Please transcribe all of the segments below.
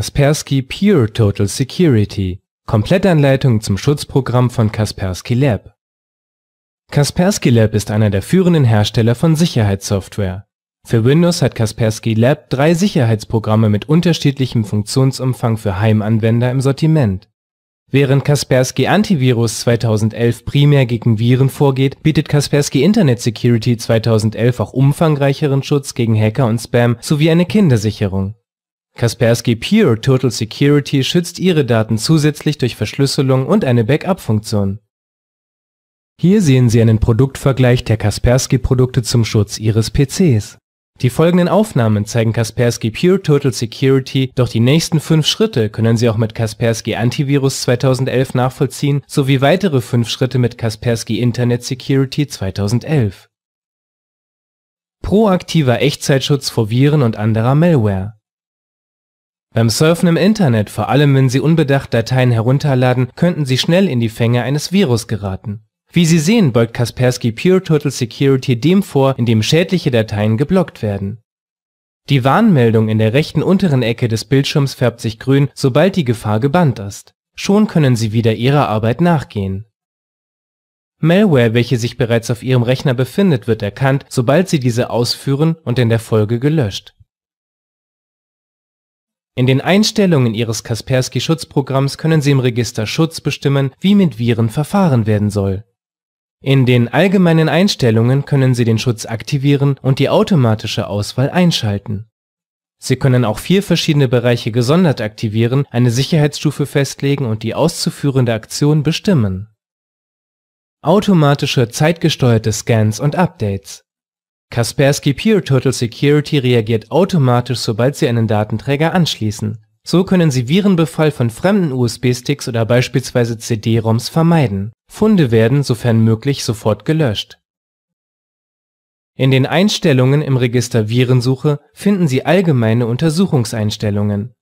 Kaspersky Pure Total Security, Komplettanleitung zum Schutzprogramm von Kaspersky Lab. Kaspersky Lab ist einer der führenden Hersteller von Sicherheitssoftware. Für Windows hat Kaspersky Lab drei Sicherheitsprogramme mit unterschiedlichem Funktionsumfang für Heimanwender im Sortiment. Während Kaspersky Antivirus 2011 primär gegen Viren vorgeht, bietet Kaspersky Internet Security 2011 auch umfangreicheren Schutz gegen Hacker und Spam sowie eine Kindersicherung. Kaspersky Pure Total Security schützt Ihre Daten zusätzlich durch Verschlüsselung und eine Backup-Funktion. Hier sehen Sie einen Produktvergleich der Kaspersky-Produkte zum Schutz Ihres PCs. Die folgenden Aufnahmen zeigen Kaspersky Pure Total Security, doch die nächsten fünf Schritte können Sie auch mit Kaspersky Antivirus 2011 nachvollziehen, sowie weitere fünf Schritte mit Kaspersky Internet Security 2011. Proaktiver Echtzeitschutz vor Viren und anderer Malware beim Surfen im Internet, vor allem wenn Sie unbedacht Dateien herunterladen, könnten Sie schnell in die Fänge eines Virus geraten. Wie Sie sehen, beugt Kaspersky Pure Total Security dem vor, in dem schädliche Dateien geblockt werden. Die Warnmeldung in der rechten unteren Ecke des Bildschirms färbt sich grün, sobald die Gefahr gebannt ist. Schon können Sie wieder Ihrer Arbeit nachgehen. Malware, welche sich bereits auf Ihrem Rechner befindet, wird erkannt, sobald Sie diese ausführen und in der Folge gelöscht. In den Einstellungen Ihres Kaspersky-Schutzprogramms können Sie im Register Schutz bestimmen, wie mit Viren verfahren werden soll. In den Allgemeinen Einstellungen können Sie den Schutz aktivieren und die automatische Auswahl einschalten. Sie können auch vier verschiedene Bereiche gesondert aktivieren, eine Sicherheitsstufe festlegen und die auszuführende Aktion bestimmen. Automatische zeitgesteuerte Scans und Updates Kaspersky Peer PureTurtle Security reagiert automatisch, sobald Sie einen Datenträger anschließen. So können Sie Virenbefall von fremden USB-Sticks oder beispielsweise CD-ROMs vermeiden. Funde werden, sofern möglich, sofort gelöscht. In den Einstellungen im Register Virensuche finden Sie allgemeine Untersuchungseinstellungen.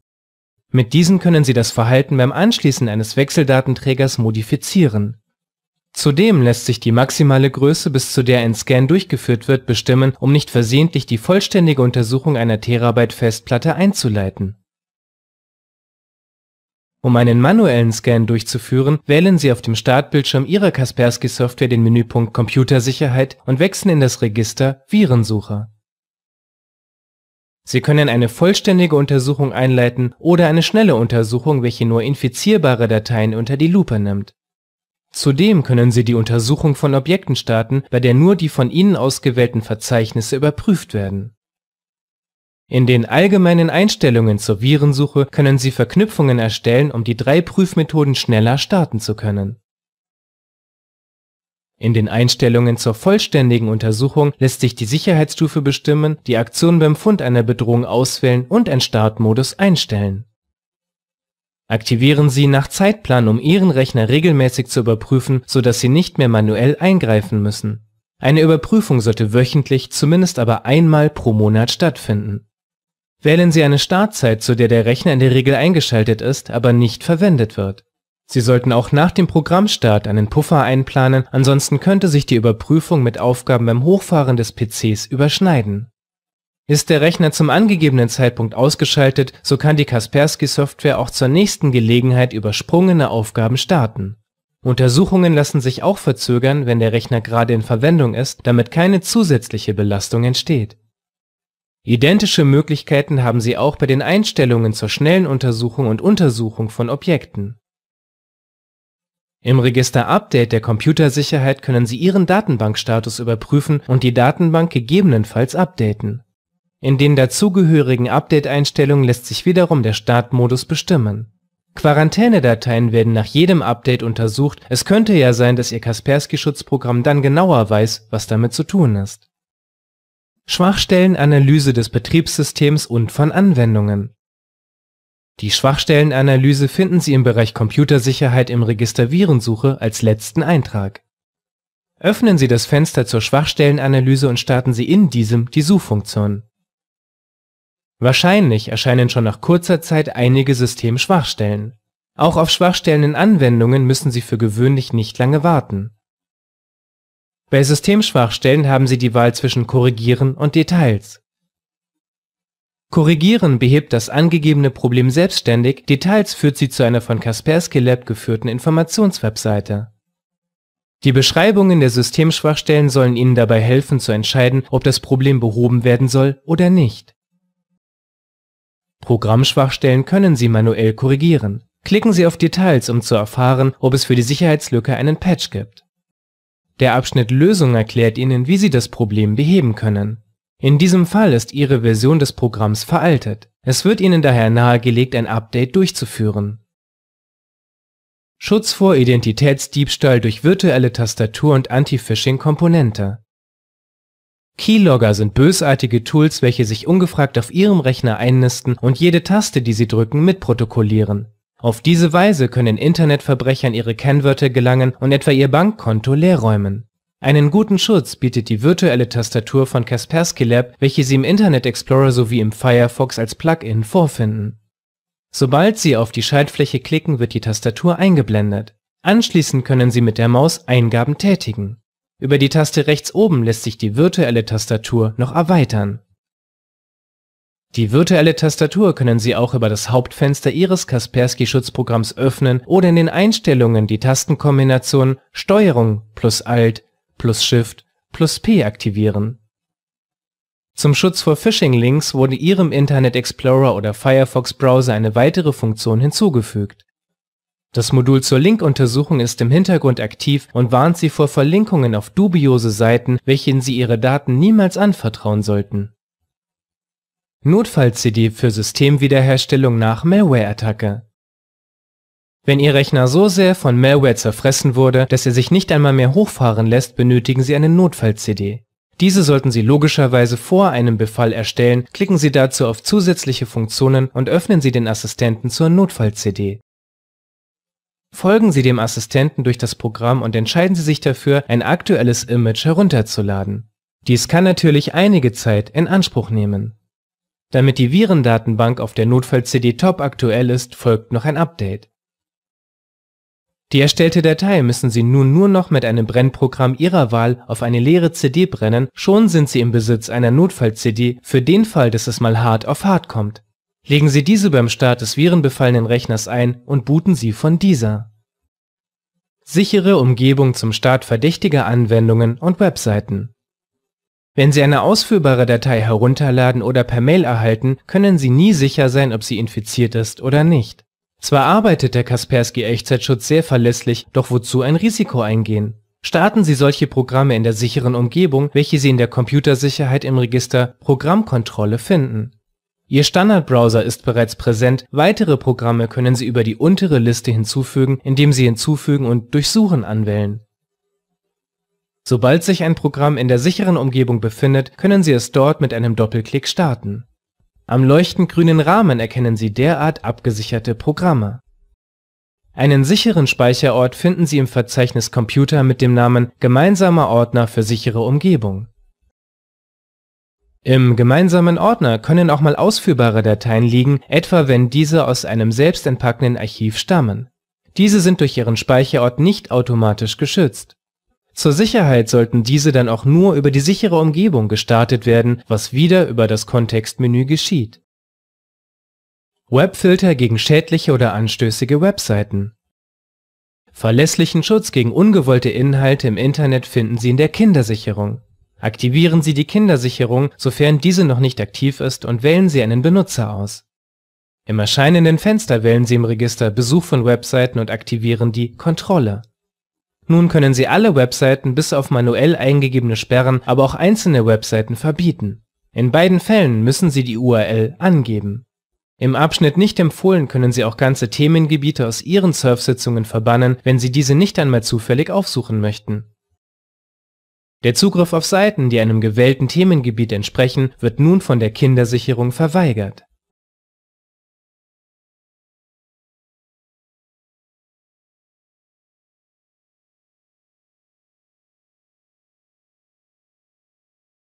Mit diesen können Sie das Verhalten beim Anschließen eines Wechseldatenträgers modifizieren. Zudem lässt sich die maximale Größe, bis zu der ein Scan durchgeführt wird, bestimmen, um nicht versehentlich die vollständige Untersuchung einer Terabyte-Festplatte einzuleiten. Um einen manuellen Scan durchzuführen, wählen Sie auf dem Startbildschirm Ihrer Kaspersky-Software den Menüpunkt Computersicherheit und wechseln in das Register Virensucher. Sie können eine vollständige Untersuchung einleiten oder eine schnelle Untersuchung, welche nur infizierbare Dateien unter die Lupe nimmt. Zudem können Sie die Untersuchung von Objekten starten, bei der nur die von Ihnen ausgewählten Verzeichnisse überprüft werden. In den allgemeinen Einstellungen zur Virensuche können Sie Verknüpfungen erstellen, um die drei Prüfmethoden schneller starten zu können. In den Einstellungen zur vollständigen Untersuchung lässt sich die Sicherheitsstufe bestimmen, die Aktion beim Fund einer Bedrohung auswählen und einen Startmodus einstellen Aktivieren Sie nach Zeitplan, um Ihren Rechner regelmäßig zu überprüfen, sodass Sie nicht mehr manuell eingreifen müssen. Eine Überprüfung sollte wöchentlich, zumindest aber einmal pro Monat stattfinden. Wählen Sie eine Startzeit, zu der der Rechner in der Regel eingeschaltet ist, aber nicht verwendet wird. Sie sollten auch nach dem Programmstart einen Puffer einplanen, ansonsten könnte sich die Überprüfung mit Aufgaben beim Hochfahren des PCs überschneiden ist der Rechner zum angegebenen Zeitpunkt ausgeschaltet, so kann die Kaspersky-Software auch zur nächsten Gelegenheit übersprungene Aufgaben starten. Untersuchungen lassen sich auch verzögern, wenn der Rechner gerade in Verwendung ist, damit keine zusätzliche Belastung entsteht. Identische Möglichkeiten haben sie auch bei den Einstellungen zur schnellen Untersuchung und Untersuchung von Objekten. Im Register Update der Computersicherheit können Sie Ihren Datenbankstatus überprüfen und die Datenbank gegebenenfalls updaten. In den dazugehörigen Update-Einstellungen lässt sich wiederum der Startmodus bestimmen. Quarantänedateien werden nach jedem Update untersucht, es könnte ja sein, dass Ihr Kaspersky-Schutzprogramm dann genauer weiß, was damit zu tun ist. Schwachstellenanalyse des Betriebssystems und von Anwendungen Die Schwachstellenanalyse finden Sie im Bereich Computersicherheit im Register Virensuche als letzten Eintrag. Öffnen Sie das Fenster zur Schwachstellenanalyse und starten Sie in diesem die Suchfunktion. Wahrscheinlich erscheinen schon nach kurzer Zeit einige Systemschwachstellen. Auch auf Schwachstellen in Anwendungen müssen Sie für gewöhnlich nicht lange warten. Bei Systemschwachstellen haben Sie die Wahl zwischen Korrigieren und Details. Korrigieren behebt das angegebene Problem selbstständig, Details führt Sie zu einer von Kaspersky Lab geführten Informationswebseite. Die Beschreibungen der Systemschwachstellen sollen Ihnen dabei helfen zu entscheiden, ob das Problem behoben werden soll oder nicht. Programmschwachstellen können Sie manuell korrigieren. Klicken Sie auf Details, um zu erfahren, ob es für die Sicherheitslücke einen Patch gibt. Der Abschnitt Lösung erklärt Ihnen, wie Sie das Problem beheben können. In diesem Fall ist Ihre Version des Programms veraltet. Es wird Ihnen daher nahegelegt, ein Update durchzuführen. Schutz vor Identitätsdiebstahl durch virtuelle Tastatur und Anti-Phishing-Komponente Keylogger sind bösartige Tools, welche sich ungefragt auf Ihrem Rechner einnisten und jede Taste, die Sie drücken, mitprotokollieren. Auf diese Weise können Internetverbrechern ihre Kennwörter gelangen und etwa ihr Bankkonto leerräumen. Einen guten Schutz bietet die virtuelle Tastatur von Kaspersky Lab, welche Sie im Internet Explorer sowie im Firefox als Plugin vorfinden. Sobald Sie auf die Schaltfläche klicken, wird die Tastatur eingeblendet. Anschließend können Sie mit der Maus Eingaben tätigen. Über die Taste rechts oben lässt sich die virtuelle Tastatur noch erweitern. Die virtuelle Tastatur können Sie auch über das Hauptfenster Ihres Kaspersky-Schutzprogramms öffnen oder in den Einstellungen die Tastenkombination Steuerung plus Alt plus Shift plus P aktivieren. Zum Schutz vor Phishing-Links wurde Ihrem Internet Explorer oder Firefox-Browser eine weitere Funktion hinzugefügt. Das Modul zur Linkuntersuchung ist im Hintergrund aktiv und warnt Sie vor Verlinkungen auf dubiose Seiten, welchen Sie Ihre Daten niemals anvertrauen sollten. Notfall-CD für Systemwiederherstellung nach Malware-Attacke wenn Ihr Rechner so sehr von Malware zerfressen wurde, dass er sich nicht einmal mehr hochfahren lässt, benötigen Sie eine Notfall-CD. Diese sollten Sie logischerweise vor einem Befall erstellen, klicken Sie dazu auf zusätzliche Funktionen und öffnen Sie den Assistenten zur Notfall-CD. Folgen Sie dem Assistenten durch das Programm und entscheiden Sie sich dafür, ein aktuelles Image herunterzuladen. Dies kann natürlich einige Zeit in Anspruch nehmen. Damit die Virendatenbank auf der Notfall-CD top aktuell ist, folgt noch ein Update. Die erstellte Datei müssen Sie nun nur noch mit einem Brennprogramm Ihrer Wahl auf eine leere CD brennen, schon sind Sie im Besitz einer Notfall-CD für den Fall, dass es mal hart auf hart kommt. Legen Sie diese beim Start des virenbefallenen Rechners ein und booten Sie von dieser. Sichere Umgebung zum Start verdächtiger Anwendungen und Webseiten Wenn Sie eine ausführbare Datei herunterladen oder per Mail erhalten, können Sie nie sicher sein, ob sie infiziert ist oder nicht. Zwar arbeitet der Kaspersky Echtzeitschutz sehr verlässlich, doch wozu ein Risiko eingehen? Starten Sie solche Programme in der sicheren Umgebung, welche Sie in der Computersicherheit im Register Programmkontrolle finden. Ihr Standardbrowser ist bereits präsent, weitere Programme können Sie über die untere Liste hinzufügen, indem Sie Hinzufügen und Durchsuchen anwählen. Sobald sich ein Programm in der sicheren Umgebung befindet, können Sie es dort mit einem Doppelklick starten. Am leuchtend grünen Rahmen erkennen Sie derart abgesicherte Programme. Einen sicheren Speicherort finden Sie im Verzeichnis Computer mit dem Namen Gemeinsamer Ordner für sichere Umgebung im gemeinsamen Ordner können auch mal ausführbare Dateien liegen, etwa wenn diese aus einem selbst entpackenden Archiv stammen. Diese sind durch ihren Speicherort nicht automatisch geschützt. Zur Sicherheit sollten diese dann auch nur über die sichere Umgebung gestartet werden, was wieder über das Kontextmenü geschieht. Webfilter gegen schädliche oder anstößige Webseiten Verlässlichen Schutz gegen ungewollte Inhalte im Internet finden Sie in der Kindersicherung. Aktivieren Sie die Kindersicherung, sofern diese noch nicht aktiv ist, und wählen Sie einen Benutzer aus. Im erscheinenden Fenster wählen Sie im Register Besuch von Webseiten und aktivieren die Kontrolle. Nun können Sie alle Webseiten bis auf manuell eingegebene Sperren, aber auch einzelne Webseiten verbieten. In beiden Fällen müssen Sie die URL angeben. Im Abschnitt nicht empfohlen können Sie auch ganze Themengebiete aus Ihren Surfsitzungen verbannen, wenn Sie diese nicht einmal zufällig aufsuchen möchten. Der Zugriff auf Seiten, die einem gewählten Themengebiet entsprechen, wird nun von der Kindersicherung verweigert